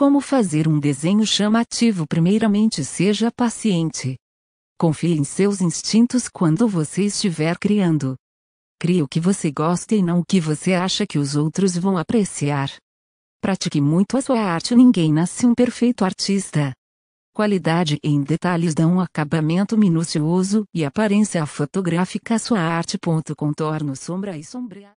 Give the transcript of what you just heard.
Como fazer um desenho chamativo? Primeiramente, seja paciente. Confie em seus instintos quando você estiver criando. Crie o que você gosta e não o que você acha que os outros vão apreciar. Pratique muito a sua arte, ninguém nasce um perfeito artista. Qualidade em detalhes dá um acabamento minucioso e aparência fotográfica à sua arte. Contorno, sombra e sombreado.